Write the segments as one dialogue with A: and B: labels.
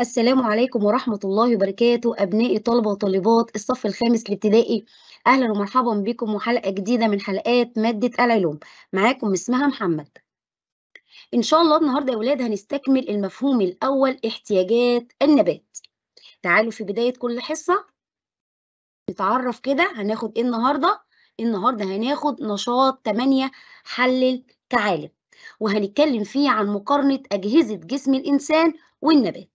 A: السلام عليكم ورحمة الله وبركاته أبنائي طلبة وطالبات الصف الخامس الابتدائي أهلا ومرحبا بكم وحلقة جديدة من حلقات مادة العلوم معاكم اسمها محمد إن شاء الله النهاردة يا ولاد هنستكمل المفهوم الأول احتياجات النبات تعالوا في بداية كل حصة نتعرف كده هناخد إيه النهاردة النهاردة هناخد نشاط 8 حلل تعالب وهنتكلم فيه عن مقارنة أجهزة جسم الإنسان والنبات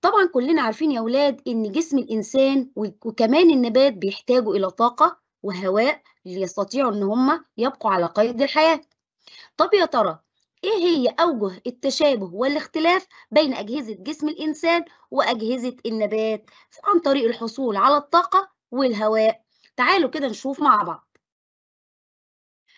A: طبعا كلنا عارفين يا أولاد إن جسم الإنسان وكمان النبات بيحتاجوا إلى طاقة وهواء ليستطيعوا إن هم يبقوا على قيد الحياة طب يا ترى إيه هي أوجه التشابه والاختلاف بين أجهزة جسم الإنسان وأجهزة النبات عن طريق الحصول على الطاقة والهواء تعالوا كده نشوف مع بعض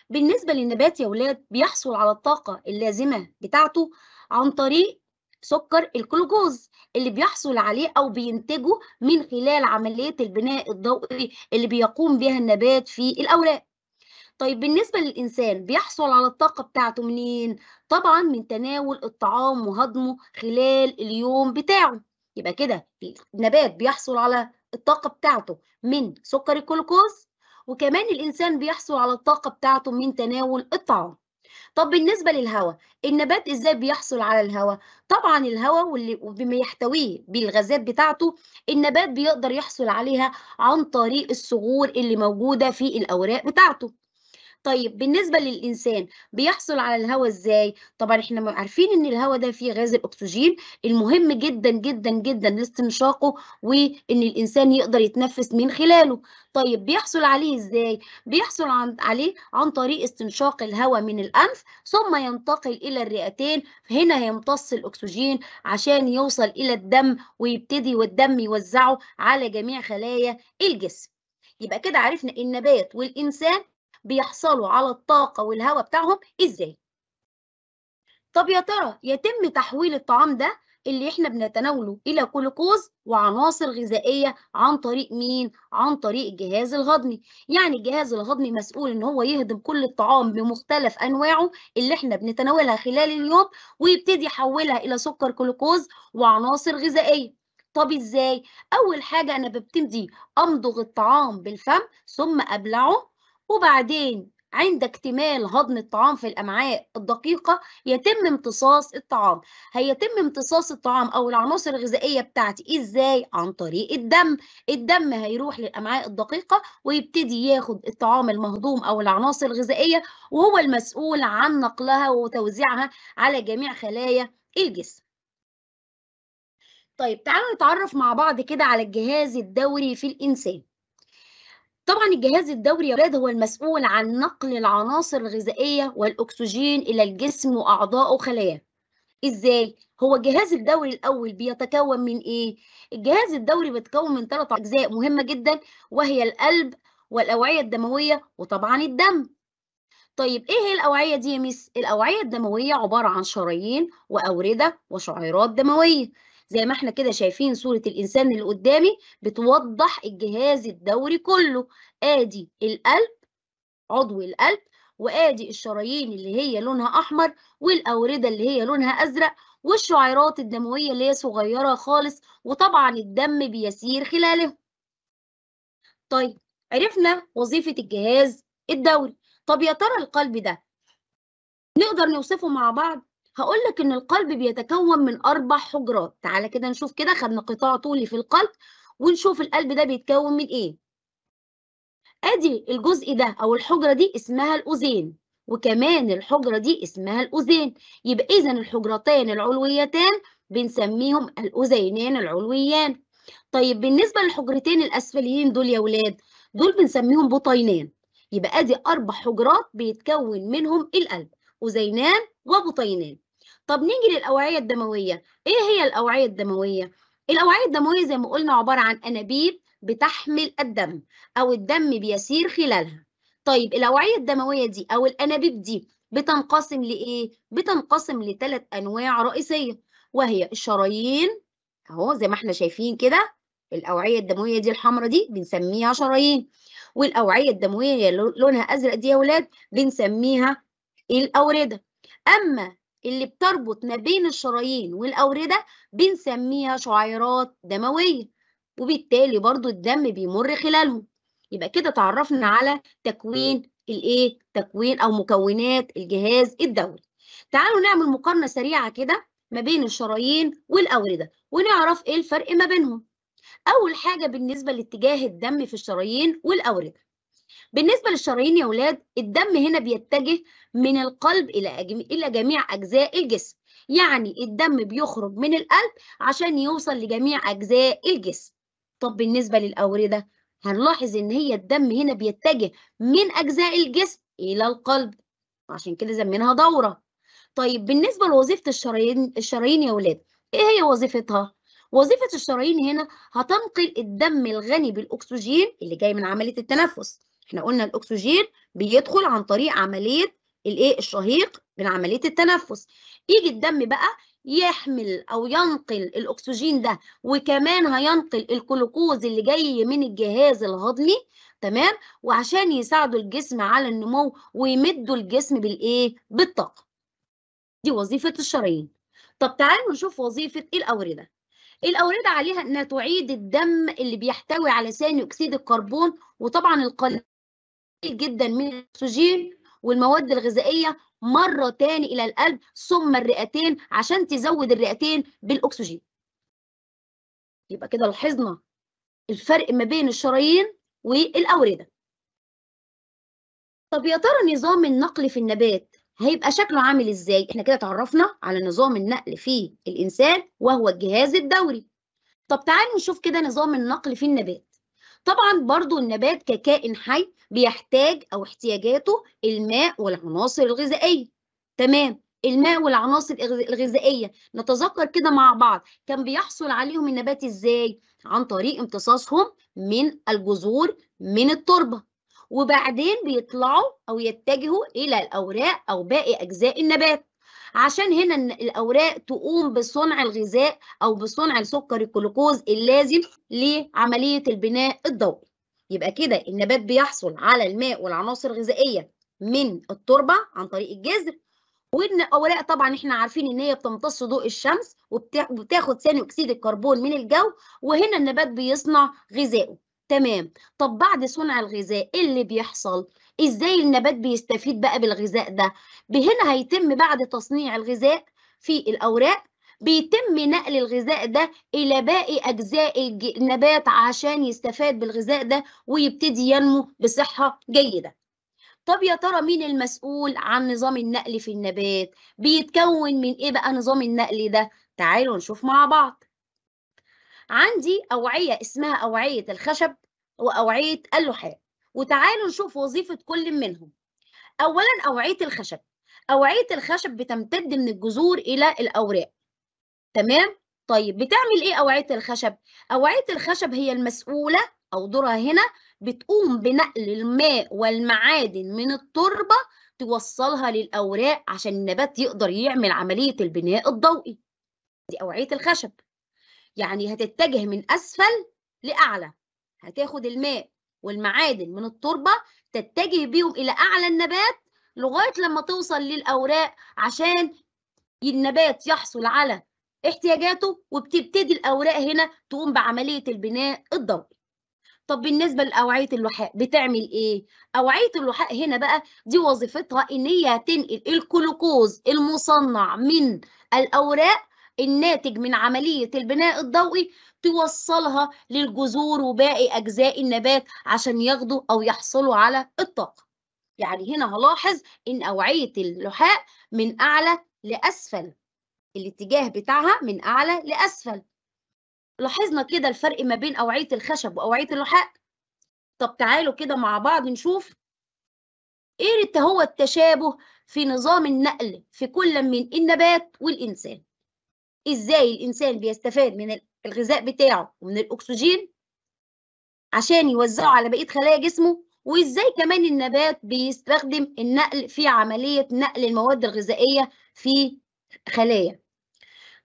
A: بالنسبة للنبات يا ولاد بيحصل على الطاقة اللازمة بتاعته عن طريق سكر الجلوكوز اللي بيحصل عليه او بينتجه من خلال عمليه البناء الضوئي اللي بيقوم بها النبات في الاوراق طيب بالنسبة للإنسان بيحصل على الطاقة بتاعته منين؟ طبعا من تناول الطعام وهضمه خلال اليوم بتاعه يبقى كده النبات بيحصل على الطاقة بتاعته من سكر الجلوكوز وكمان الإنسان بيحصل على الطاقة بتاعته من تناول الطعام طب بالنسبة للهواء النبات إزاي بيحصل على الهواء طبعا الهواء واللي بما يحتويه بالغازات بتاعته النبات بيقدر يحصل عليها عن طريق الصغور اللي موجودة في الأوراق بتاعته طيب بالنسبة للإنسان بيحصل على الهواء إزاي؟ طبعا إحنا عارفين إن الهواء ده فيه غاز الأكسجين المهم جدا جدا جدا لاستنشاقه وإن الإنسان يقدر يتنفس من خلاله. طيب بيحصل عليه إزاي؟ بيحصل عن عليه عن طريق استنشاق الهواء من الأنف ثم ينتقل إلى الرئتين هنا يمتص الأكسجين عشان يوصل إلى الدم ويبتدي والدم يوزعه على جميع خلايا الجسم. يبقى كده عرفنا النبات والإنسان بيحصلوا على الطاقة والهواء بتاعهم إزاي طب يا ترى يتم تحويل الطعام ده اللي احنا بنتناوله الى جلوكوز وعناصر غذائيه عن طريق مين عن طريق الجهاز الهضمي يعني الجهاز الهضمي مسؤول ان هو يهضم كل الطعام بمختلف انواعه اللي احنا بنتناولها خلال اليوم ويبتدي يحولها الى سكر جلوكوز وعناصر غذائيه طب ازاي اول حاجه انا ببتدي امضغ الطعام بالفم ثم ابلعه وبعدين عند اكتمال هضم الطعام في الأمعاء الدقيقة يتم امتصاص الطعام هيتم امتصاص الطعام أو العناصر الغذائية بتاعتي إزاي؟ عن طريق الدم الدم هيروح للأمعاء الدقيقة ويبتدي ياخد الطعام المهضوم أو العناصر الغذائية وهو المسؤول عن نقلها وتوزيعها على جميع خلايا الجسم طيب تعالوا نتعرف مع بعض كده على الجهاز الدوري في الإنسان طبعا الجهاز الدوري يا ولاد هو المسؤول عن نقل العناصر الغذائية والأكسجين إلى الجسم واعضاء وخلاياه إزاي؟ هو الجهاز الدوري الأول بيتكون من إيه؟ الجهاز الدوري بيتكون من ثلاث أجزاء مهمة جدا وهي القلب والأوعية الدموية وطبعا الدم طيب ايه هي الاوعيه دي يا مس الاوعيه الدمويه عباره عن شرايين واورده وشعيرات دمويه زي ما احنا كده شايفين صورة الإنسان اللي قدامي بتوضح الجهاز الدوري كله آدي القلب عضو القلب وآدي الشرايين اللي هي لونها أحمر والأوردة اللي هي لونها أزرق والشعيرات الدموية اللي هي صغيرة خالص وطبعا الدم بيسير خلالهم طيب عرفنا وظيفة الجهاز الدوري طب يا ترى القلب ده نقدر نوصفه مع بعض هقول لك ان القلب بيتكون من اربع حجرات تعالى كده نشوف كده خدنا قطاع طولي في القلب ونشوف القلب ده بيتكون من ايه ادي الجزء ده او الحجره دي اسمها الاوزين وكمان الحجره دي اسمها الاوزين يبقى اذا الحجرتان العلويتان بنسميهم الاوزينان العلويان طيب بالنسبه للحجرتين الاسفليين دول يا ولاد دول بنسميهم بطينان يبقى ادي اربع حجرات بيتكون منهم القلب اوزينان وبطينان طب نيجي للأوعية الدموية إيه هي الأوعية الدموية؟ الأوعية الدموية زي ما قلنا عبارة عن أنابيب بتحمل الدم أو الدم بيسير خلالها طيب الأوعية الدموية دي أو الأنابيب دي بتنقسم لإيه؟ بتنقسم لثلاث أنواع رئيسية وهي الشرايين أهو زي ما إحنا شايفين كده الأوعية الدموية دي الحمراء دي بنسميها شرايين والأوعية الدموية اللي لونها أزرق دي يا ولاد بنسميها الأوردة أما اللي بتربط ما بين الشرايين والأوردة بنسميها شعيرات دموية وبالتالي برضو الدم بيمر خلالهم يبقى كده تعرفنا على تكوين الايه تكوين او مكونات الجهاز الدوري تعالوا نعمل مقارنه سريعه كده ما بين الشرايين والاورده ونعرف ايه الفرق ما بينهم اول حاجه بالنسبه لاتجاه الدم في الشرايين والاورده بالنسبة للشرايين يا ولاد الدم هنا بيتجه من القلب إلى إلى جميع أجزاء الجسم يعني الدم بيخرج من القلب عشان يوصل لجميع أجزاء الجسم طب بالنسبة للأوردة هنلاحظ إن هي الدم هنا بيتجه من أجزاء الجسم إلى القلب عشان كده زمنها دورة طيب بالنسبة لوظيفة الشرايين الشرايين يا ولاد إيه هي وظيفتها؟ وظيفة الشرايين هنا هتنقل الدم الغني بالأكسجين اللي جاي من عملية التنفس احنا قلنا الاكسجين بيدخل عن طريق عمليه الايه الشهيق من عمليه التنفس يجي الدم بقى يحمل او ينقل الاكسجين ده وكمان هينقل الجلوكوز اللي جاي من الجهاز الهضمي تمام وعشان يساعدوا الجسم على النمو ويمدوا الجسم بالايه بالطاقه دي وظيفه الشرايين طب تعالوا نشوف وظيفه الاورده الأوردة عليها إنها تعيد الدم اللي بيحتوي على ثاني أكسيد الكربون وطبعا القليل جدا من الاكسجين والمواد الغذائيه مره تاني الى القلب ثم الرئتين عشان تزود الرئتين بالاكسجين يبقى كده لاحظنا الفرق ما بين الشرايين والاورده طب يا ترى نظام النقل في النبات هيبقى شكله عامل ازاي احنا كده اتعرفنا على نظام النقل في الانسان وهو الجهاز الدوري طب تعالوا نشوف كده نظام النقل في النبات طبعا برضو النبات ككائن حي بيحتاج أو احتياجاته الماء والعناصر الغذائية تمام الماء والعناصر الغذائية نتذكر كده مع بعض كان بيحصل عليهم النبات إزاي؟ عن طريق امتصاصهم من الجذور من التربة وبعدين بيطلعوا أو يتجهوا إلى الأوراق أو باقي أجزاء النبات عشان هنا الأوراق تقوم بصنع الغذاء أو بصنع السكر الجلوكوز اللازم لعملية البناء الضوئي يبقى كده النبات بيحصل على الماء والعناصر الغذائية من التربة عن طريق الجذر وان اوراق طبعا احنا عارفين ان هي بتمتص ضوء الشمس وبتاخد ثاني اكسيد الكربون من الجو وهنا النبات بيصنع غذائه تمام طب بعد صنع الغذاء اللي بيحصل ازاي النبات بيستفيد بقى بالغذاء ده بهنا هيتم بعد تصنيع الغذاء في الاوراق بيتم نقل الغذاء ده إلى باقي أجزاء النبات عشان يستفاد بالغذاء ده ويبتدي ينمو بصحة جيدة. طب يا ترى مين المسؤول عن نظام النقل في النبات؟ بيتكون من إيه بقى نظام النقل ده؟ تعالوا نشوف مع بعض. عندي أوعية اسمها أوعية الخشب وأوعية اللحاء. وتعالوا نشوف وظيفة كل منهم أولا أوعية الخشب أوعية الخشب بتمتد من الجذور إلى الأوراق تمام؟ طيب بتعمل إيه أوعية الخشب؟ أوعية الخشب هي المسؤولة أو دورها هنا بتقوم بنقل الماء والمعادن من التربة توصلها للأوراق عشان النبات يقدر يعمل عملية البناء الضوئي دي أوعية الخشب يعني هتتجه من أسفل لأعلى هتاخد الماء والمعادن من التربة تتجه بيهم إلى أعلى النبات لغاية لما توصل للأوراق عشان النبات يحصل على احتياجاته وبتبتدي الأوراق هنا تقوم بعملية البناء الضوئي طب بالنسبة لأوعية اللحاء بتعمل إيه؟ أوعية اللحاء هنا بقى دي وظيفتها إن هي هتنقل الكلوكوز المصنع من الأوراق الناتج من عملية البناء الضوئي توصلها للجذور وباقي أجزاء النبات عشان ياخدوا أو يحصلوا على الطاقة يعني هنا هلاحظ إن أوعية اللحاء من أعلى لأسفل الاتجاه بتاعها من أعلى لأسفل لاحظنا كده الفرق ما بين أوعية الخشب وأوعية اللحاء طب تعالوا كده مع بعض نشوف ايه هو التشابه في نظام النقل في كل من النبات والإنسان ازاي الانسان بيستفاد من الغذاء بتاعه ومن الاكسجين عشان يوزعه على بقيه خلايا جسمه وازاي كمان النبات بيستخدم النقل في عمليه نقل المواد الغذائيه في خلايا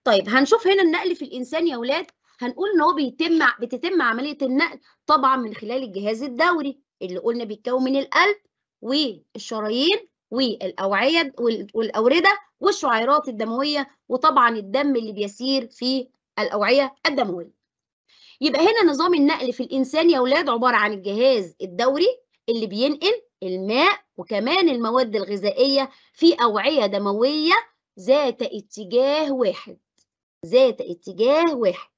A: طيب هنشوف هنا النقل في الانسان يا ولاد هنقول ان هو بيتم بتتم عمليه النقل طبعا من خلال الجهاز الدوري اللي قلنا بيتكون من القلب والشرايين والاوعيه والاورده والشعيرات الدمويه وطبعا الدم اللي بيسير في الاوعيه الدمويه يبقى هنا نظام النقل في الانسان يا اولاد عباره عن الجهاز الدوري اللي بينقل الماء وكمان المواد الغذائيه في اوعيه دمويه ذات اتجاه واحد ذات اتجاه واحد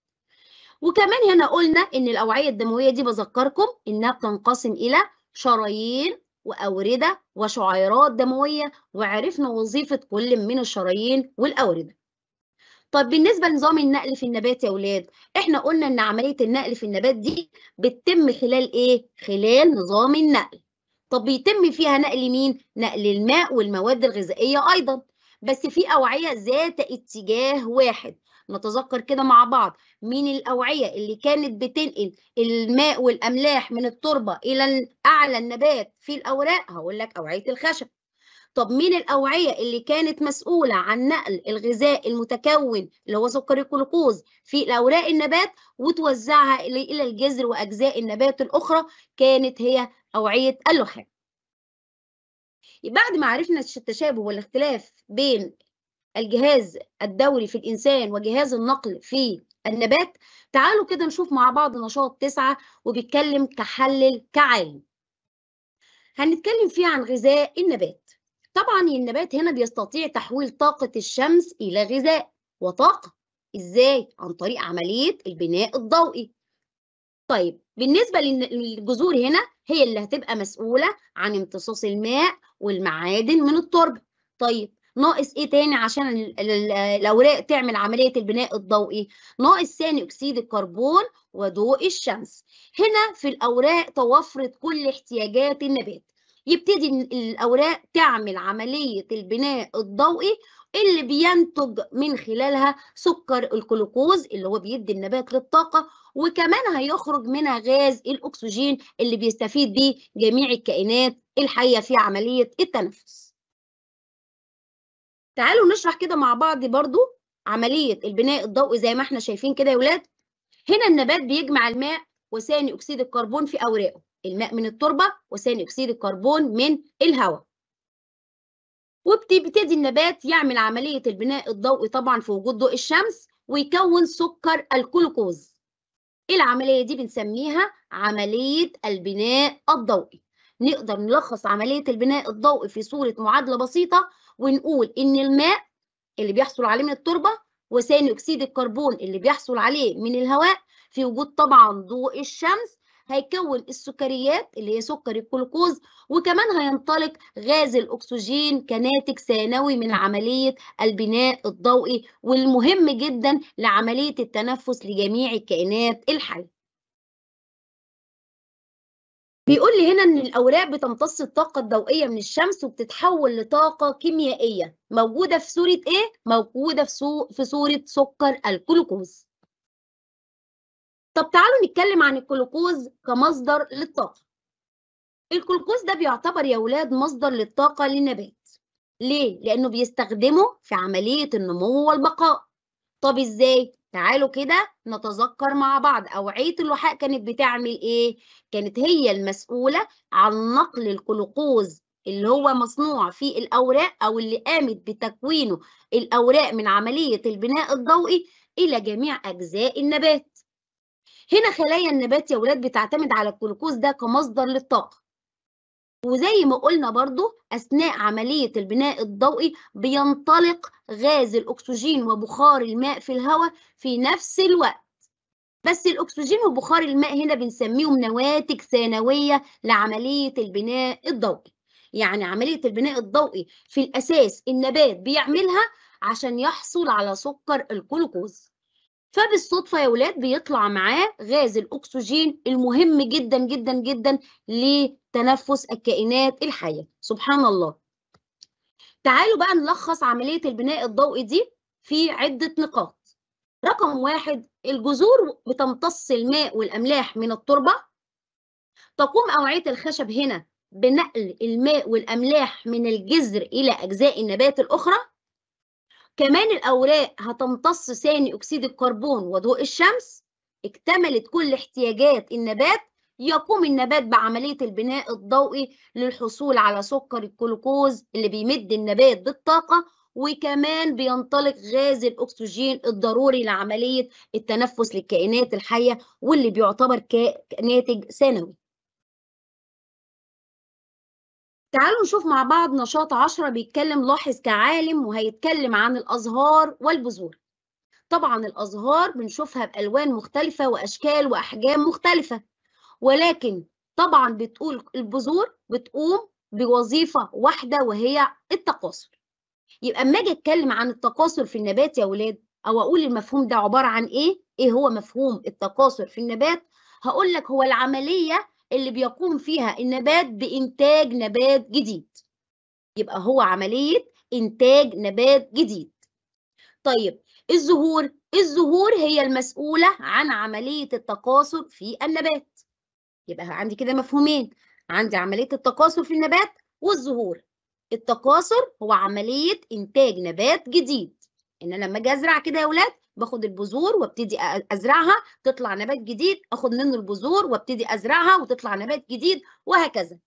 A: وكمان هنا قلنا ان الاوعيه الدمويه دي بذكركم انها بتنقسم الى شرايين وأوردة وشعيرات دموية وعرفنا وظيفة كل من الشرايين والأوردة طب بالنسبة لنظام النقل في النبات يا ولاد احنا قلنا ان عملية النقل في النبات دي بتتم خلال ايه؟ خلال نظام النقل طب بيتم فيها نقل مين؟ نقل الماء والمواد الغذائية أيضا بس في أوعية ذات اتجاه واحد نتذكر كده مع بعض مين الأوعية اللي كانت بتنقل الماء والأملاح من التربة إلى أعلى النبات في الأوراق هقول لك أوعية الخشب طب مين الأوعية اللي كانت مسؤولة عن نقل الغذاء المتكون اللي هو سكر الجلوكوز في أوراق النبات وتوزعها إلى الجذر وأجزاء النبات الأخرى كانت هي أوعية اللحام بعد ما عرفنا التشابه والاختلاف بين الجهاز الدوري في الإنسان وجهاز النقل في النبات تعالوا كده نشوف مع بعض نشاط تسعة وبيتكلم كحلل كعالم هنتكلم فيه عن غذاء النبات طبعا النبات هنا بيستطيع تحويل طاقة الشمس إلى غذاء وطاقة إزاي؟ عن طريق عملية البناء الضوئي طيب بالنسبة للجذور هنا هي اللي هتبقى مسؤولة عن امتصاص الماء والمعادن من التربة طيب ناقص ايه تاني عشان الاوراق تعمل عمليه البناء الضوئي ناقص ثاني اكسيد الكربون وضوء الشمس هنا في الاوراق توفرت كل احتياجات النبات يبتدي الاوراق تعمل عمليه البناء الضوئي اللي بينتج من خلالها سكر الجلوكوز اللي هو بيدي النبات للطاقة وكمان هيخرج منها غاز الأكسجين اللي بيستفيد بيه جميع الكائنات الحية في عملية التنفس تعالوا نشرح كده مع بعض برضو عملية البناء الضوئي زي ما احنا شايفين كده يا ولاد هنا النبات بيجمع الماء وثاني أكسيد الكربون في أوراقه الماء من التربة وثاني أكسيد الكربون من الهواء وبتبتدي النبات يعمل عملية البناء الضوئي طبعا في وجود ضوء الشمس ويكون سكر الكلوكوز العملية دي بنسميها عملية البناء الضوئي نقدر نلخص عملية البناء الضوئي في صورة معادلة بسيطة ونقول إن الماء اللي بيحصل عليه من التربة وثاني أكسيد الكربون اللي بيحصل عليه من الهواء في وجود طبعا ضوء الشمس هيكون السكريات اللي هي سكر الجلوكوز وكمان هينطلق غاز الأكسجين كناتج ثانوي من عملية البناء الضوئي والمهم جدا لعملية التنفس لجميع الكائنات الحية بيقول لي هنا ان الاوراق بتمتص الطاقه الضوئيه من الشمس وبتتحول لطاقه كيميائيه موجوده في صوره ايه موجوده في, سو... في صوره سكر الجلوكوز طب تعالوا نتكلم عن الجلوكوز كمصدر للطاقه الجلوكوز ده بيعتبر يا ولاد مصدر للطاقه للنبات ليه لانه بيستخدمه في عمليه النمو والبقاء طب ازاي تعالوا كده نتذكر مع بعض أوعية اللحاء كانت بتعمل إيه؟ كانت هي المسؤولة عن نقل الجلوكوز اللي هو مصنوع في الأوراق أو اللي قامت بتكوينه الأوراق من عملية البناء الضوئي إلى جميع أجزاء النبات. هنا خلايا النبات يا ولاد بتعتمد على الجلوكوز ده كمصدر للطاقة وزي ما قلنا برضو أثناء عملية البناء الضوئي بينطلق غاز الأكسجين وبخار الماء في الهواء في نفس الوقت بس الأكسجين وبخار الماء هنا بنسميهم نواتج ثانوية لعملية البناء الضوئي يعني عملية البناء الضوئي في الأساس النبات بيعملها عشان يحصل على سكر الجلوكوز فبالصدفة يا ولاد بيطلع معاه غاز الأكسجين المهم جدا جدا جدا لتنفس الكائنات الحية سبحان الله تعالوا بقى نلخص عملية البناء الضوئي دي في عدة نقاط رقم واحد الجذور بتمتص الماء والأملاح من التربة تقوم أوعية الخشب هنا بنقل الماء والأملاح من الجذر إلى أجزاء النبات الأخرى كمان الأوراق هتمتص ثاني أكسيد الكربون وضوء الشمس اكتملت كل احتياجات النبات يقوم النبات بعملية البناء الضوئي للحصول على سكر الجلوكوز اللي بيمد النبات بالطاقة وكمان بينطلق غاز الأكسجين الضروري لعملية التنفس للكائنات الحية واللي بيعتبر ناتج ثانوي تعالوا نشوف مع بعض نشاط عشرة بيتكلم لاحظ كعالم وهيتكلم عن الأزهار والبذور طبعا الأزهار بنشوفها بألوان مختلفة وأشكال وأحجام مختلفة ولكن طبعا بتقول البذور بتقوم بوظيفة واحدة وهي التقاصر يبقى اما اجي اتكلم عن التقاصر في النبات يا ولاد او اقول المفهوم ده عبارة عن ايه ايه هو مفهوم التقاصر في النبات هقول لك هو العملية اللي بيقوم فيها النبات بإنتاج نبات جديد يبقى هو عملية إنتاج نبات جديد طيب الزهور الزهور هي المسؤولة عن عملية التكاثر في النبات يبقى عندي كده مفهومين عندي عملية التكاثر في النبات والزهور التكاثر هو عملية إنتاج نبات جديد إن أنا لما أجي أزرع كده يا ولاد باخد البذور وابتدي ازرعها تطلع نبات جديد اخد منه البذور وابتدي ازرعها وتطلع نبات جديد وهكذا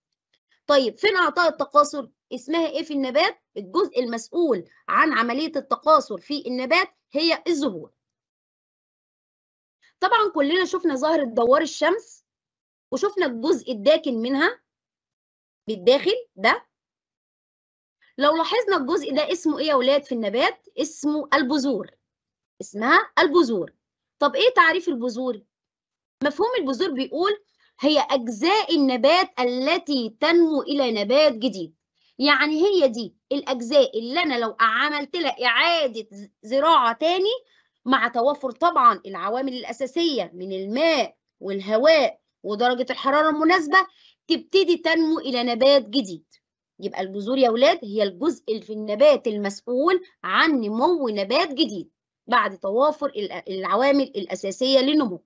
A: طيب فين اعطاء التقاصر اسمها ايه في النبات الجزء المسؤول عن عمليه التقاصر في النبات هي الزهور طبعا كلنا شفنا ظاهره دوار الشمس وشفنا الجزء الداكن منها بالداخل ده لو لاحظنا الجزء ده اسمه ايه يا ولاد في النبات اسمه البذور اسمها البذور طب ايه تعريف البذور مفهوم البذور بيقول هي اجزاء النبات التي تنمو الى نبات جديد يعني هي دي الاجزاء اللي انا لو عملت لها اعاده زراعه تاني مع توفر طبعا العوامل الاساسيه من الماء والهواء ودرجه الحراره المناسبه تبتدي تنمو الى نبات جديد يبقى البذور يا ولاد هي الجزء في النبات المسؤول عن نمو نبات جديد بعد توافر العوامل الأساسية للنمو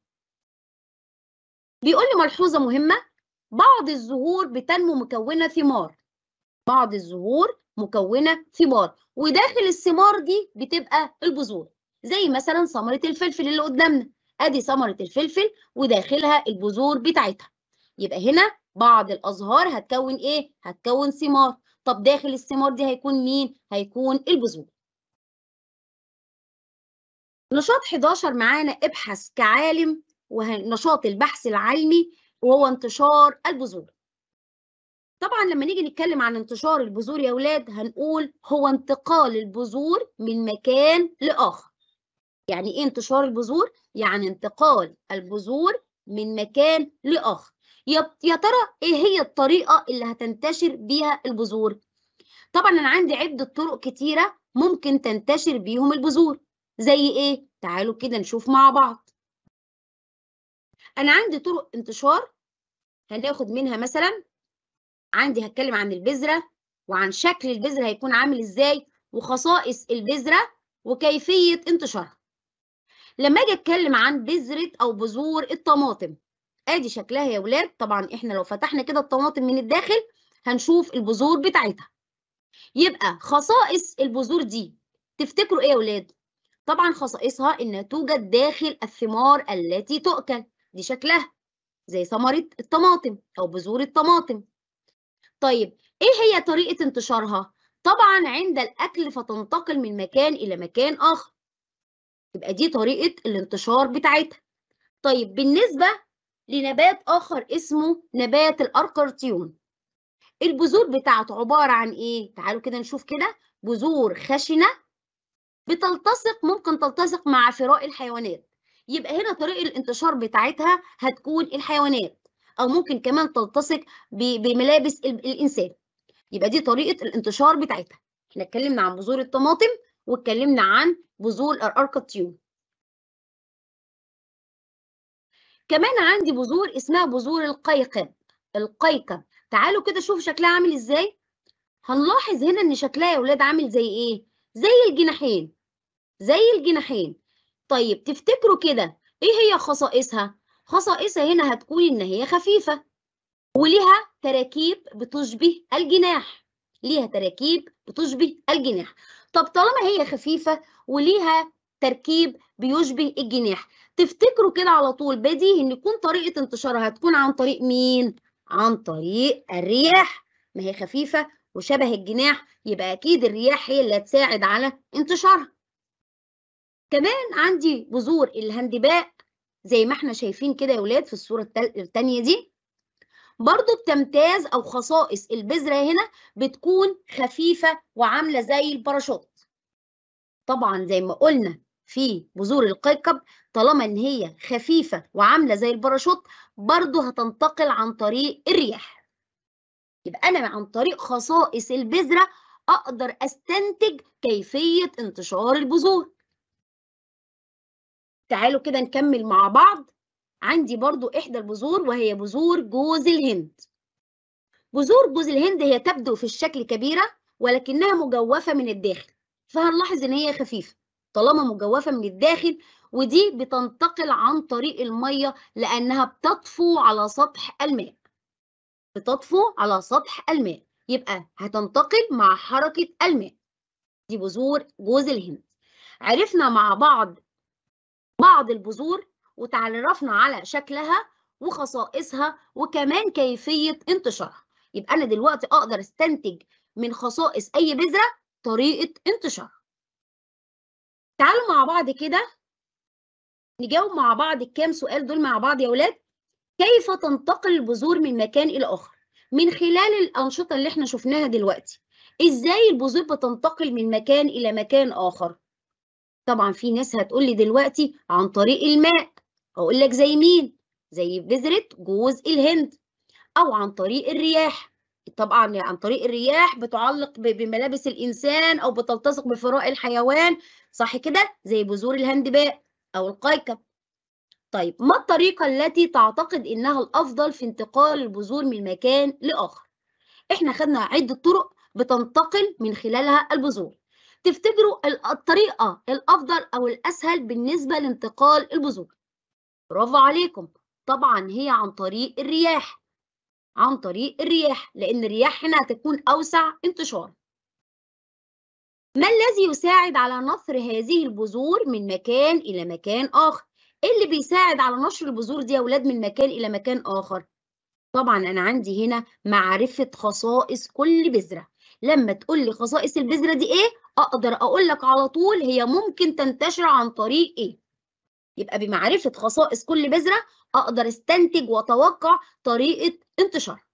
A: بيقول لي ملحوظة مهمة بعض الزهور بتنمو مكونة ثمار بعض الزهور مكونة ثمار وداخل الثمار دي بتبقى البذور زي مثلا ثمرة الفلفل اللي قدامنا ادي ثمرة الفلفل وداخلها البذور بتاعتها يبقى هنا بعض الأزهار هتكون ايه؟ هتكون ثمار طب داخل الثمار دي هيكون مين؟ هيكون البذور نشاط 11 معانا ابحث كعالم ونشاط البحث العلمي وهو انتشار البذور طبعا لما نيجي نتكلم عن انتشار البذور يا اولاد هنقول هو انتقال البذور من مكان لاخر يعني ايه انتشار البذور يعني انتقال البذور من مكان لاخر يا ترى ايه هي الطريقه اللي هتنتشر بيها البذور طبعا انا عندي عده طرق كتيره ممكن تنتشر بيهم البذور زي ايه تعالوا كده نشوف مع بعض انا عندي طرق انتشار هناخد منها مثلا عندي هتكلم عن البذره وعن شكل البذره هيكون عامل ازاي وخصائص البذره وكيفيه انتشارها لما اجي اتكلم عن بذره او بذور الطماطم ادي شكلها يا ولاد طبعا احنا لو فتحنا كده الطماطم من الداخل هنشوف البذور بتاعتها يبقى خصائص البذور دي تفتكروا ايه يا ولاد طبعا خصائصها إنها توجد داخل الثمار التي تؤكل دي شكلها زي ثمرة الطماطم أو بذور الطماطم طيب إيه هي طريقة انتشارها؟ طبعا عند الأكل فتنتقل من مكان إلى مكان آخر يبقى دي طريقة الانتشار بتاعتها طيب بالنسبة لنبات آخر اسمه نبات الأركرتيون البذور بتاعته عبارة عن إيه؟ تعالوا كده نشوف كده بذور خشنة بتلتصق ممكن تلتصق مع فراء الحيوانات يبقى هنا طريق الانتشار بتاعتها هتكون الحيوانات او ممكن كمان تلتصق بملابس الانسان يبقى دي طريقه الانتشار بتاعتها احنا اتكلمنا عن بذور الطماطم واتكلمنا عن بذور الاركتيوم كمان عندي بذور اسمها بذور القيقب القيقب تعالوا كده شوفوا شكلها عامل ازاي هنلاحظ هنا ان شكلها يا ولاد عامل زي ايه زي الجناحين زي الجناحين طيب تفتكروا كده ايه هي خصائصها خصائصها هنا هتكون ان هي خفيفه وليها تراكيب بتشبه الجناح ليها تراكيب بتشبه الجناح طب طالما هي خفيفه وليها تركيب بيشبه الجناح تفتكروا كده على طول بديهي ان يكون طريقه انتشارها هتكون عن طريق مين عن طريق الرياح ما هي خفيفه وشبه الجناح يبقى اكيد الرياح هي اللي هتساعد على انتشارها كمان عندي بذور الهندباء زي ما احنا شايفين كده يا ولاد في الصورة التانية دي برضو بتمتاز أو خصائص البذرة هنا بتكون خفيفة وعاملة زي الباراشوت طبعا زي ما قلنا في بذور القيقب طالما ان هي خفيفة وعاملة زي الباراشوت برضو هتنتقل عن طريق الرياح يبقى أنا عن طريق خصائص البذرة أقدر أستنتج كيفية انتشار البذور تعالوا كده نكمل مع بعض عندي برضو إحدى البذور وهي بذور جوز الهند بذور جوز الهند هي تبدو في الشكل كبيرة ولكنها مجوفة من الداخل فهنلاحظ إن هي خفيفة طالما مجوفة من الداخل ودي بتنتقل عن طريق المية لأنها بتطفو على سطح الماء بتطفو على سطح الماء يبقى هتنتقل مع حركة الماء دي بذور جوز الهند عرفنا مع بعض بعض البذور وتعرفنا على شكلها وخصائصها وكمان كيفية انتشارها يبقى أنا دلوقتي أقدر أستنتج من خصائص أي بذرة طريقة انتشارها تعالوا مع بعض كده نجاوب مع بعض الكام سؤال دول مع بعض يا ولاد كيف تنتقل البذور من مكان إلى آخر من خلال الأنشطة اللي احنا شفناها دلوقتي ازاي البذور بتنتقل من مكان إلى مكان آخر طبعا في ناس هتقول لي دلوقتي عن طريق الماء اقول لك زي مين زي بذره جوز الهند او عن طريق الرياح طبعا يعني عن طريق الرياح بتعلق بملابس الانسان او بتلتصق بفراء الحيوان صح كده زي بذور الهندباء او القيكب طيب ما الطريقه التي تعتقد انها الافضل في انتقال البذور من مكان لاخر احنا خدنا عده طرق بتنتقل من خلالها البذور تفتكروا الطريقة الأفضل أو الأسهل بالنسبة لانتقال البذور برافو عليكم طبعا هي عن طريق الرياح عن طريق الرياح لأن الرياح هنا هتكون أوسع انتشارا ما الذي يساعد على نثر هذه البذور من مكان إلى مكان آخر؟ إيه اللي بيساعد على نشر البذور دي يا أولاد من مكان إلى مكان آخر؟ طبعا أنا عندي هنا معرفة خصائص كل بذرة لما تقول لي خصائص البذرة دي إيه أقدر أقول لك على طول هي ممكن تنتشر عن طريق إيه يبقى بمعرفة خصائص كل بذرة أقدر استنتج وأتوقع طريقة انتشار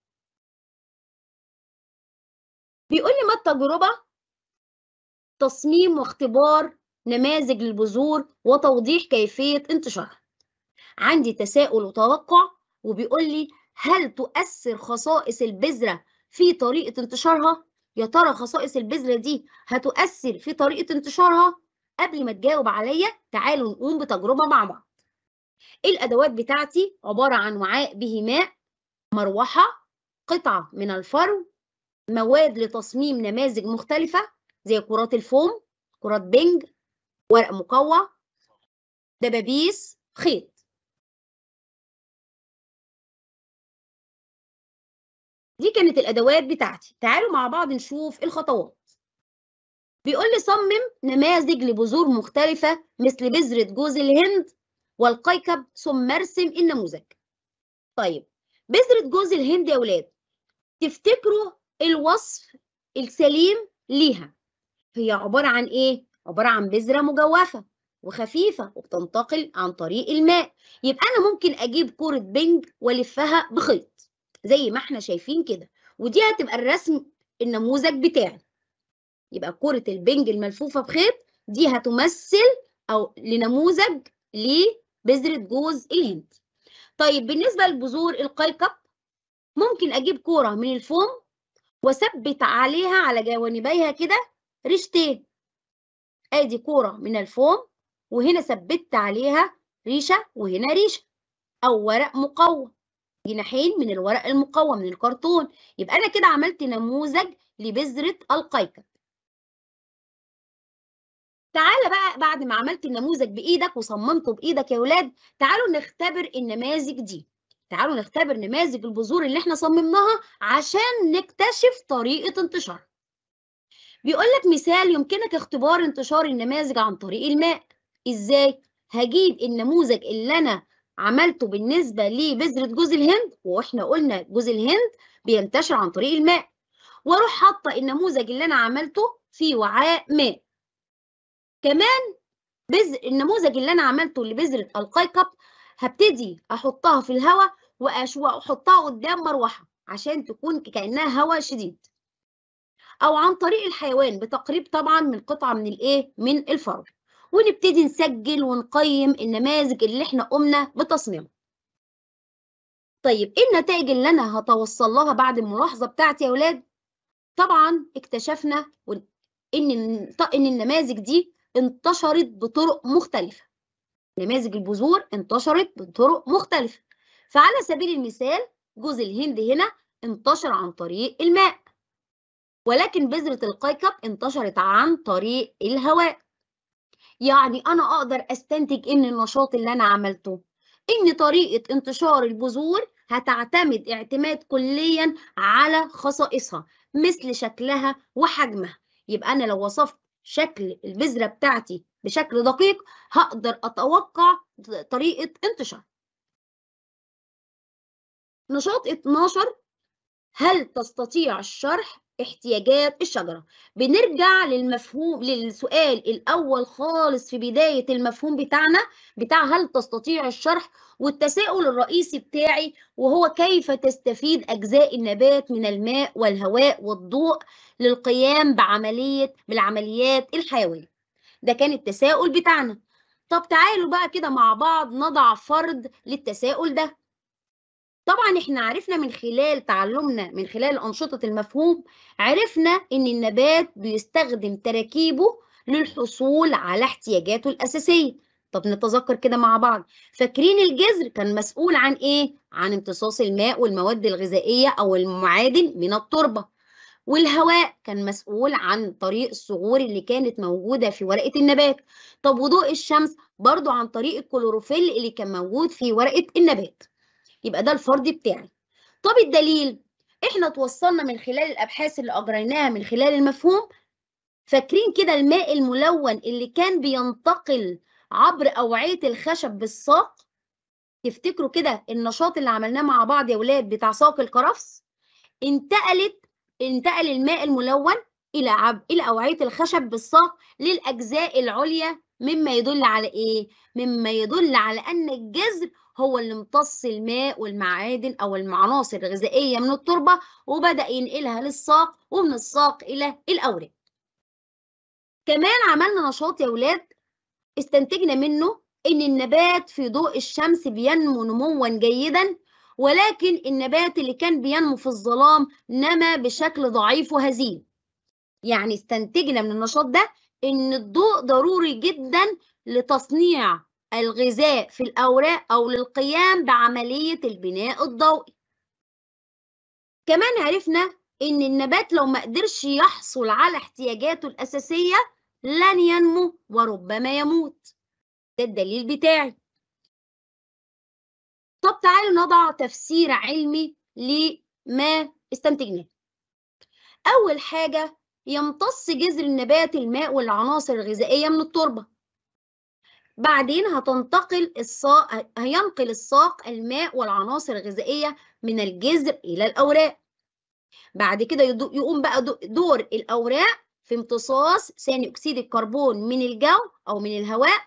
A: بيقول لي ما التجربة تصميم واختبار نماذج للبذور وتوضيح كيفية انتشارها عندي تساؤل وتوقع وبيقول لي هل تؤثر خصائص البذرة في طريقة انتشارها؟ يا ترى خصائص البذرة دي هتؤثر في طريقة انتشارها؟ قبل ما تجاوب عليا تعالوا نقوم بتجربة مع بعض. الأدوات بتاعتي عبارة عن وعاء به ماء، مروحة، قطعة من الفرو، مواد لتصميم نماذج مختلفة زي كرات الفوم، كرات بنج، ورق مقوى، دبابيس، خيط. دي كانت الادوات بتاعتي تعالوا مع بعض نشوف الخطوات بيقول لي صمم نماذج لبذور مختلفه مثل بذره جوز الهند والقيكب ثم ارسم النموذج طيب بذره جوز الهند يا اولاد تفتكروا الوصف السليم ليها هي عباره عن ايه عباره عن بذره مجوفه وخفيفه وبتنتقل عن طريق الماء يبقى انا ممكن اجيب كره بنج والفها بخيط زي ما احنا شايفين كده ودي هتبقى الرسم النموذج بتاعي يبقى كرة البنج الملفوفة بخيط دي هتمثل أو لنموذج لبذرة جوز الهند طيب بالنسبة لبذور القيقب ممكن أجيب كورة من الفوم وأثبت عليها على جوانبيها كده ريشتين ادي كورة من الفوم وهنا ثبت عليها ريشة وهنا ريشة أو ورق مقوم جناحين من الورق المقوم من الكرتون يبقى أنا كده عملت نموذج لبذرة القيكب تعالى بقى بعد ما عملت النموذج بإيدك وصممته بإيدك يا ولاد تعالوا نختبر النماذج دي تعالوا نختبر نماذج البذور اللي احنا صممناها عشان نكتشف طريقة انتشارها بيقول لك مثال يمكنك اختبار انتشار النماذج عن طريق الماء ازاي هجيب النموذج اللي انا عملته بالنسبة لبذرة جوز الهند وإحنا قلنا جوز الهند بينتشر عن طريق الماء وأروح حاطة النموذج اللي أنا عملته في وعاء ماء كمان بز... النموذج اللي أنا عملته لبذرة القيكب هبتدي أحطها في الهواء وأحطها قدام مروحة عشان تكون كأنها هواء شديد أو عن طريق الحيوان بتقريب طبعا من قطعة من الإيه؟ من الفرو ونبتدي نسجل ونقيم النماذج اللي احنا قمنا بتصميمها طيب ايه النتائج اللي انا هتوصل لها بعد الملاحظه بتاعتي يا اولاد طبعا اكتشفنا ان ان النماذج دي انتشرت بطرق مختلفه نماذج البذور انتشرت بطرق مختلفه فعلى سبيل المثال جوز الهند هنا انتشر عن طريق الماء ولكن بذرة القيقب انتشرت عن طريق الهواء يعني أنا أقدر أستنتج إن النشاط اللي أنا عملته إن طريقة انتشار البذور هتعتمد اعتماد كليا على خصائصها مثل شكلها وحجمها يبقى أنا لو وصفت شكل البذرة بتاعتي بشكل دقيق هقدر أتوقع طريقة انتشار نشاط 12 هل تستطيع الشرح احتياجات الشجرة بنرجع للمفهوم للسؤال الأول خالص في بداية المفهوم بتاعنا بتاع هل تستطيع الشرح والتساؤل الرئيسي بتاعي وهو كيف تستفيد أجزاء النبات من الماء والهواء والضوء للقيام بعملية بالعمليات الحيوية ده كان التساؤل بتاعنا طب تعالوا بقى كده مع بعض نضع فرض للتساؤل ده طبعا احنا عرفنا من خلال تعلمنا من خلال أنشطة المفهوم عرفنا إن النبات بيستخدم تراكيبه للحصول على احتياجاته الأساسية طب نتذكر كده مع بعض فاكرين الجذر كان مسؤول عن إيه؟ عن امتصاص الماء والمواد الغذائية أو المعادن من التربة والهواء كان مسؤول عن طريق الصغور اللي كانت موجودة في ورقة النبات طب وضوء الشمس برضو عن طريق الكلوروفيل اللي كان موجود في ورقة النبات يبقى ده الفرض بتاعي طب الدليل احنا توصلنا من خلال الابحاث اللي اجريناها من خلال المفهوم فاكرين كده الماء الملون اللي كان بينتقل عبر اوعيه الخشب بالساق تفتكروا كده النشاط اللي عملناه مع بعض يا ولاد بتاع ساق الكرفس انتقلت انتقل الماء الملون الى عب... الى اوعيه الخشب بالساق للاجزاء العليا مما يدل على إيه؟ مما يدل على أن الجذر هو اللي امتص الماء والمعادن أو العناصر الغذائية من التربة وبدأ ينقلها للساق ومن الساق إلى الأوراق. كمان عملنا نشاط يا ولاد استنتجنا منه إن النبات في ضوء الشمس بينمو نموا جيدا ولكن النبات اللي كان بينمو في الظلام نما بشكل ضعيف وهزيل. يعني استنتجنا من النشاط ده إن الضوء ضروري جدا لتصنيع الغذاء في الأوراق أو للقيام بعملية البناء الضوئي. كمان عرفنا إن النبات لو ما قدرش يحصل على احتياجاته الأساسية لن ينمو وربما يموت. ده الدليل بتاعي. طب تعالوا نضع تفسير علمي لما استنتجناه. أول حاجة يمتص جذر النبات الماء والعناصر الغذائية من التربة بعدين هتنتقل الصاق هينقل الساق الماء والعناصر الغذائية من الجذر إلى الأوراق بعد كده يقوم بقى دور الأوراق في امتصاص ثاني أكسيد الكربون من الجو أو من الهواء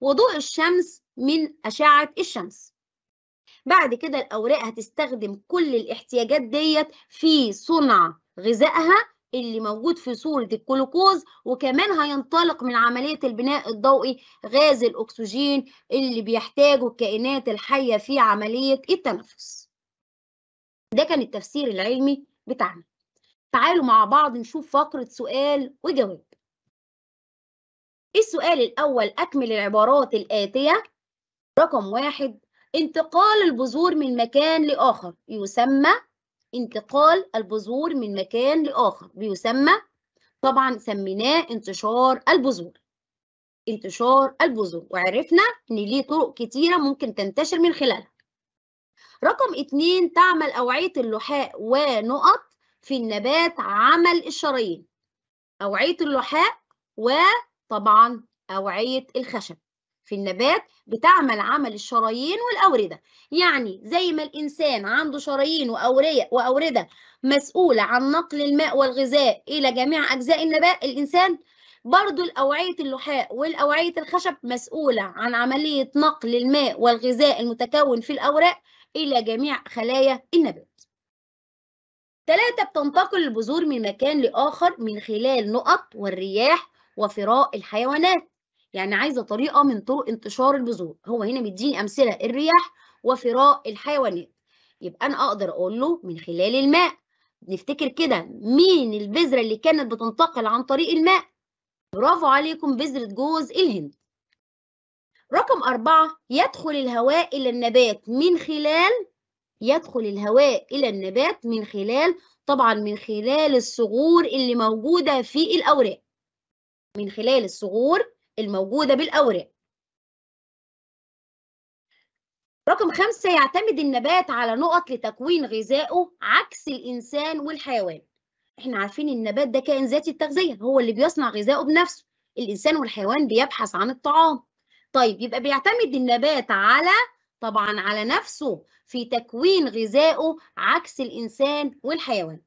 A: وضوء الشمس من أشعة الشمس بعد كده الأوراق هتستخدم كل الاحتياجات ديت في صنع غذائها اللي موجود في صورة الجلوكوز وكمان هينطلق من عملية البناء الضوئي غاز الأكسجين اللي بيحتاجه الكائنات الحية في عملية التنفس ده كان التفسير العلمي بتاعنا تعالوا مع بعض نشوف فقرة سؤال وجواب السؤال الأول أكمل العبارات الآتية رقم واحد انتقال البذور من مكان لآخر يسمى انتقال البذور من مكان لآخر بيسمى طبعا سميناه انتشار البذور انتشار البذور وعرفنا إن ليه طرق كتيرة ممكن تنتشر من خلالها رقم اتنين تعمل أوعية اللحاء ونقط في النبات عمل الشرايين أوعية اللحاء وطبعا أوعية الخشب في النبات بتعمل عمل الشرايين والأوردة يعني زي ما الإنسان عنده شرايين وأورية وأوردة مسؤولة عن نقل الماء والغذاء إلى جميع أجزاء النبات الإنسان برضو الأوعية اللحاء والأوعية الخشب مسؤولة عن عملية نقل الماء والغذاء المتكون في الأوراق إلى جميع خلايا النبات ثلاثة بتنتقل البذور من مكان لآخر من خلال نقط والرياح وفراء الحيوانات يعني عايزه طريقه من طرق انتشار البذور هو هنا مديني امثله الرياح وفراء الحيوانات يبقى انا اقدر اقول له من خلال الماء نفتكر كده مين البذره اللي كانت بتنتقل عن طريق الماء برافو عليكم بذره جوز الهند رقم أربعة يدخل الهواء إلى النبات من خلال يدخل الهواء إلى النبات من خلال طبعا من خلال الصغور اللي موجودة في الأوراق من خلال الصغور الموجودة بالأوراق رقم طيب. خمسة يعتمد النبات على نقط لتكوين غذائه عكس الإنسان والحيوان احنا عارفين النبات ده كائن ذاتي التغذية هو اللي بيصنع غذائه بنفسه الإنسان والحيوان بيبحث عن الطعام طيب يبقى بيعتمد النبات على طبعا على نفسه في تكوين غذائه عكس الإنسان والحيوان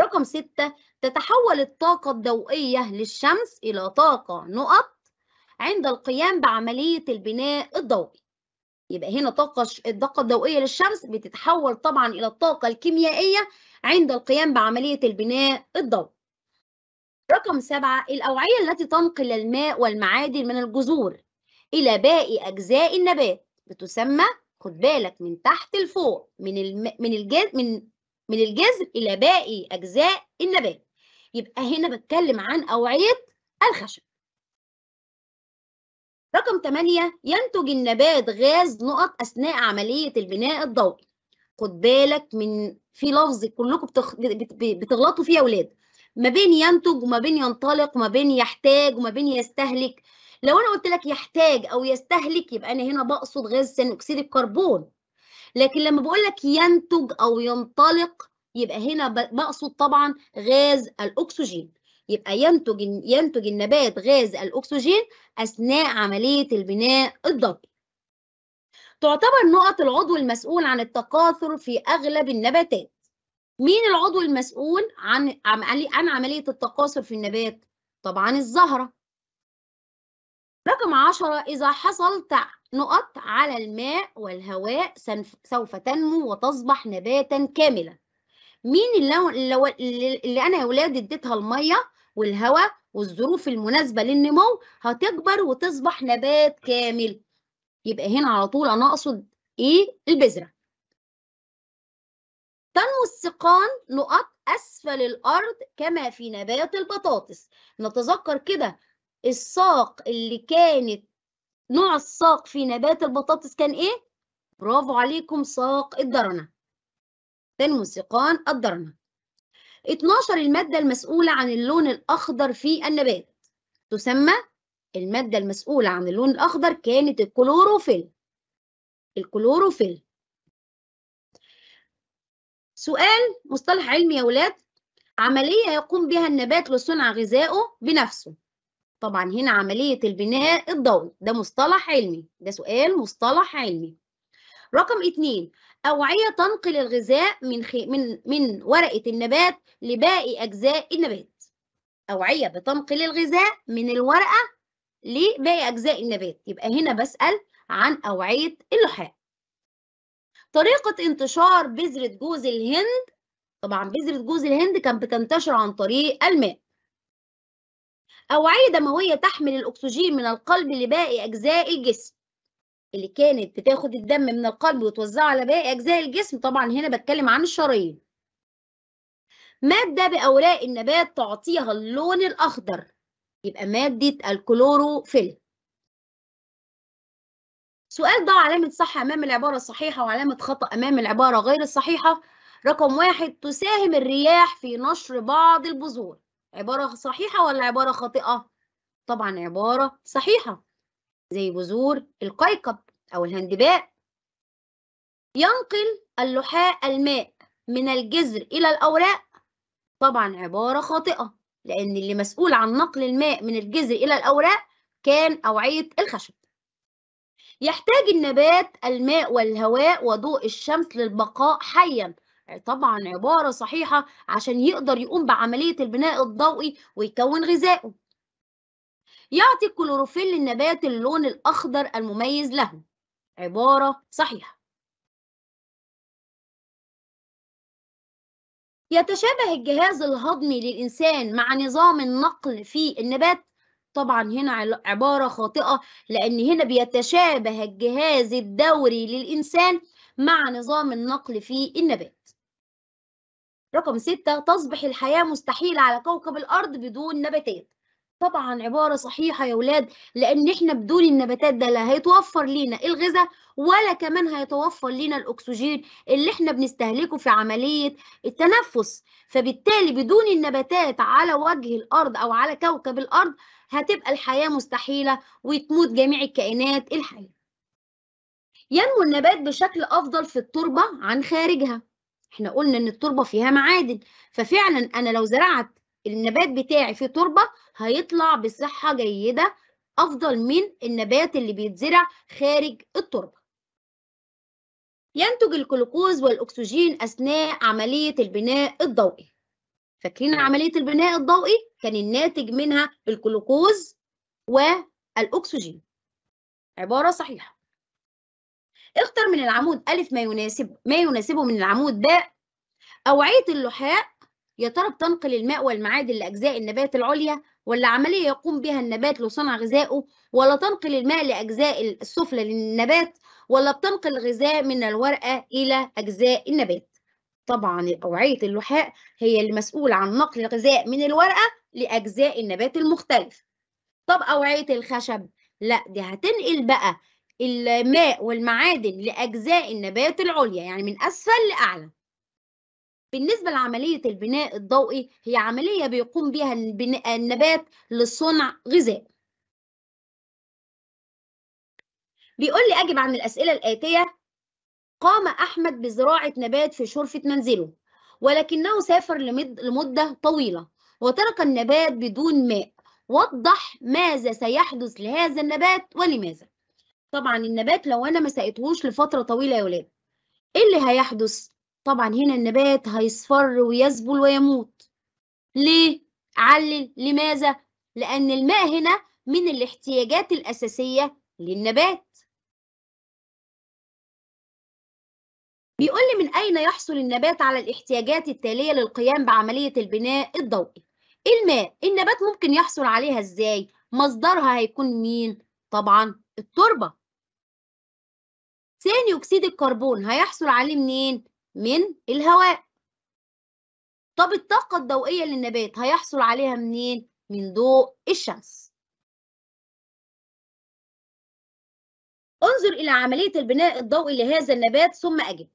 A: رقم ستة تتحول الطاقة الضوئية للشمس إلى طاقة نقط عند القيام بعملية البناء الضوئي يبقى هنا طاقة الطاقة الضوئية للشمس بتتحول طبعا إلى الطاقة الكيميائية عند القيام بعملية البناء الضوئي رقم سبعة الأوعية التي تنقل الماء والمعادن من الجذور إلى باقي أجزاء النبات بتسمى خد بالك من تحت لفوق من الم... من الجذر من من الجذر إلى باقي أجزاء النبات يبقى هنا بتكلم عن أوعية الخشب رقم 8 ينتج النبات غاز نقط أثناء عملية البناء الضوئي خد بالك من في لفظ كلكم بتخ... بتغلطوا فيه يا أولاد ما بين ينتج وما بين ينطلق وما بين يحتاج وما بين يستهلك لو أنا قلت لك يحتاج أو يستهلك يبقى أنا هنا بقصد غاز ثاني أكسيد الكربون لكن لما بقول لك ينتج أو ينطلق يبقى هنا بقصد طبعا غاز الأكسجين يبقى ينتج ينتج النبات غاز الأكسجين أثناء عملية البناء الضوئي. تعتبر نقط العضو المسؤول عن التكاثر في أغلب النباتات. مين العضو المسؤول عن عن عملية التكاثر في النبات؟ طبعا الزهرة. رقم 10 إذا حصل نقط على الماء والهواء سوف تنمو وتصبح نباتا كاملا مين اللي, اللي انا يا ولاد اديتها الميه والهواء والظروف المناسبه للنمو هتكبر وتصبح نبات كامل يبقى هنا على طول انا اقصد ايه البذره تنمو السقان نقط اسفل الارض كما في نبات البطاطس نتذكر كده الساق اللي كانت نوع الساق في نبات البطاطس كان إيه؟ برافو عليكم ساق الدرنة موسيقان الدرنة 12 المادة المسؤولة عن اللون الأخضر في النبات تسمى المادة المسؤولة عن اللون الأخضر كانت الكلوروفيل الكلوروفيل سؤال مصطلح علمي يا ولاد عملية يقوم بها النبات لصنع غذائه بنفسه طبعا هنا عملية البناء الضوئي ده مصطلح علمي ده سؤال مصطلح علمي رقم اتنين أوعية تنقل الغذاء من خي... من من ورقة النبات لباقي أجزاء النبات أوعية بتنقل الغذاء من الورقة لباقي أجزاء النبات يبقى هنا بسأل عن أوعية اللحاء طريقة انتشار بذرة جوز الهند طبعا بذرة جوز الهند كانت بتنتشر عن طريق الماء أوعية دموية تحمل الأكسجين من القلب لباقي أجزاء الجسم اللي كانت بتاخد الدم من القلب وتوزعه على باقي أجزاء الجسم طبعا هنا بتكلم عن الشرايين مادة بأوراق النبات تعطيها اللون الأخضر يبقى مادة الكلوروفيل سؤال ضع علامة صح أمام العبارة الصحيحة وعلامة خطأ أمام العبارة غير الصحيحة رقم واحد تساهم الرياح في نشر بعض البذور عبارة صحيحة ولا عبارة خاطئة؟ طبعا عبارة صحيحة زي بذور القيقب أو الهندباء ينقل اللحاء الماء من الجذر إلى الأوراق طبعا عبارة خاطئة لأن اللي مسؤول عن نقل الماء من الجذر إلى الأوراق كان أوعية الخشب يحتاج النبات الماء والهواء وضوء الشمس للبقاء حيا طبعا عبارة صحيحة عشان يقدر يقوم بعملية البناء الضوئي ويكون غذائه يعطي الكلوروفيل للنبات اللون الأخضر المميز له عبارة صحيحة يتشابه الجهاز الهضمي للإنسان مع نظام النقل في النبات طبعا هنا عبارة خاطئة لأن هنا بيتشابه الجهاز الدوري للإنسان مع نظام النقل في النبات رقم ستة تصبح الحياة مستحيلة على كوكب الأرض بدون نباتات طبعا عبارة صحيحة يا ولاد لأن احنا بدون النباتات ده لا هيتوفر لينا الغذاء ولا كمان هيتوفر لينا الأكسجين اللي احنا بنستهلكه في عملية التنفس فبالتالي بدون النباتات على وجه الأرض أو على كوكب الأرض هتبقى الحياة مستحيلة وتموت جميع الكائنات الحية ينمو النبات بشكل أفضل في التربة عن خارجها احنا قلنا ان التربه فيها معادن ففعلا انا لو زرعت النبات بتاعي في تربه هيطلع بصحه جيده افضل من النبات اللي بيتزرع خارج التربه ينتج الجلوكوز والاكسجين اثناء عمليه البناء الضوئي فاكرين نعم. عمليه البناء الضوئي كان الناتج منها الجلوكوز والاكسجين عباره صحيحه اختر من العمود ألف ما يناسب ما يناسبه من العمود باء أوعية اللحاء يا ترى بتنقل الماء والمعادن لأجزاء النبات العليا ولا عملية يقوم بها النبات لصنع غذائه ولا تنقل الماء لأجزاء السفلى للنبات ولا بتنقل الغذاء من الورقة إلى أجزاء النبات طبعا أوعية اللحاء هي المسؤولة عن نقل الغذاء من الورقة لأجزاء النبات المختلف طب أوعية الخشب لا دي هتنقل بقى الماء والمعادن لأجزاء النبات العليا يعني من أسفل لأعلى بالنسبة لعملية البناء الضوئي هي عملية بيقوم بها النبات لصنع غذاء بيقول لي أجب عن الأسئلة الآتية قام أحمد بزراعة نبات في شرفة منزله ولكنه سافر لمدة طويلة وترك النبات بدون ماء وضح ماذا سيحدث لهذا النبات ولماذا طبعا النبات لو انا ما سقيتهوش لفتره طويله يا ولاد ايه اللي هيحدث طبعا هنا النبات هيصفر ويذبل ويموت ليه علل لماذا لان الماء هنا من الاحتياجات الاساسيه للنبات بيقول لي من اين يحصل النبات على الاحتياجات التاليه للقيام بعمليه البناء الضوئي إيه الماء النبات ممكن يحصل عليها ازاي مصدرها هيكون مين طبعا التربه ثاني أكسيد الكربون هيحصل عليه منين؟ من الهواء طب الطاقة الضوئية للنبات هيحصل عليها منين؟ من ضوء الشمس انظر إلى عملية البناء الضوئي لهذا النبات ثم أجب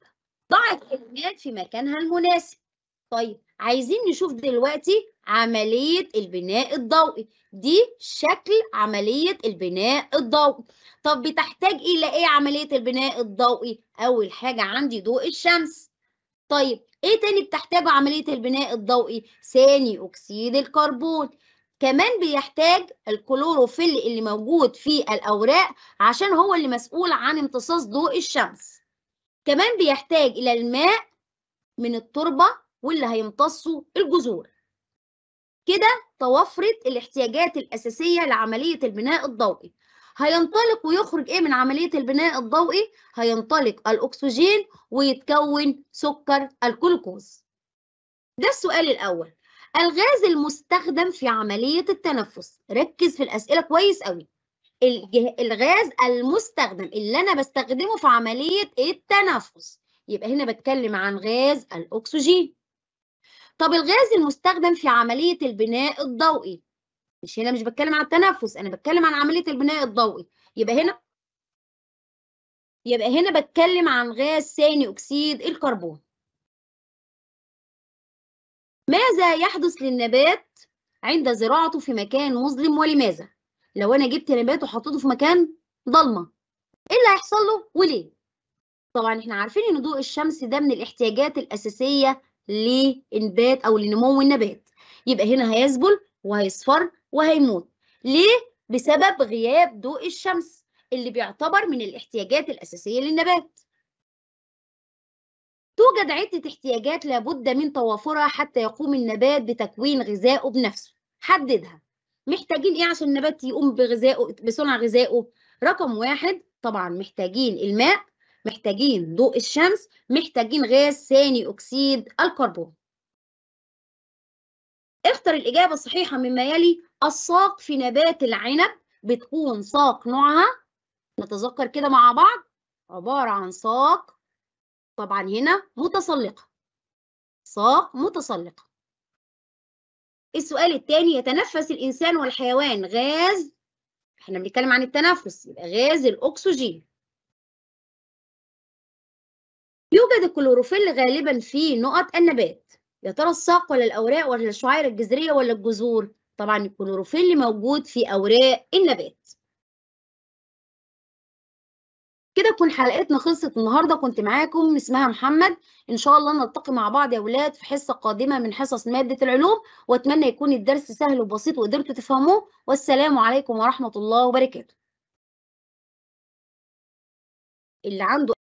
A: ضع الكلمات في مكانها المناسب طيب عايزين نشوف دلوقتي عملية البناء الضوئي دي شكل عملية البناء الضوئي طب بتحتاج إلى إيه عملية البناء الضوئي؟ أول حاجة عندي ضوء الشمس طيب إيه تاني بتحتاجه عملية البناء الضوئي؟ ثاني أكسيد الكربون كمان بيحتاج الكلوروفيل اللي موجود في الأوراق عشان هو اللي مسؤول عن امتصاص ضوء الشمس كمان بيحتاج إلى الماء من التربة واللي هيمتصه الجذور كده توفرت الاحتياجات الأساسية لعملية البناء الضوئي هينطلق ويخرج إيه من عملية البناء الضوئي؟ هينطلق الأكسجين ويتكون سكر الجلوكوز ده السؤال الأول الغاز المستخدم في عملية التنفس ركز في الأسئلة كويس قوي الغاز المستخدم اللي أنا بستخدمه في عملية التنفس يبقى هنا بتكلم عن غاز الأكسجين طب الغاز المستخدم في عملية البناء الضوئي مش هنا مش بتكلم عن التنفس أنا بتكلم عن عملية البناء الضوئي يبقى هنا يبقى هنا بتكلم عن غاز ثاني أكسيد الكربون ماذا يحدث للنبات عند زراعته في مكان مظلم ولماذا؟ لو أنا جبت نبات وحطيته في مكان ضلمة إيه اللي هيحصل له وليه؟ طبعا احنا عارفين ان ضوء الشمس ده من الاحتياجات الاساسيه لإنبات أو لنمو النبات يبقى هنا هيذبل وهيصفر وهيموت ليه؟ بسبب غياب ضوء الشمس اللي بيعتبر من الاحتياجات الأساسية للنبات توجد عدة احتياجات لابد من توافرها حتى يقوم النبات بتكوين غذائه بنفسه حددها محتاجين ايه عشان النبات يقوم بغذائه بصنع غذائه رقم واحد طبعا محتاجين الماء محتاجين ضوء الشمس محتاجين غاز ثاني أكسيد الكربون اختر الإجابة الصحيحة مما يلي الساق في نبات العنب بتكون ساق نوعها نتذكر كده مع بعض عبارة عن ساق طبعا هنا متسلقة ساق متسلقة السؤال الثاني يتنفس الإنسان والحيوان غاز احنا بنتكلم عن التنفس يبقى غاز الأكسجين يوجد الكلوروفيل غالبا في نقط النبات يا ترى الساق ولا الأوراق ولا الشعير الجذرية ولا الجذور طبعا الكلوروفيل موجود في أوراق النبات كده تكون حلقتنا خلصت النهارده كنت معاكم اسمها محمد ان شاء الله نلتقي مع بعض يا اولاد في حصه قادمه من حصص ماده العلوم واتمنى يكون الدرس سهل وبسيط وقدرتوا تفهموه والسلام عليكم ورحمه الله وبركاته اللي عنده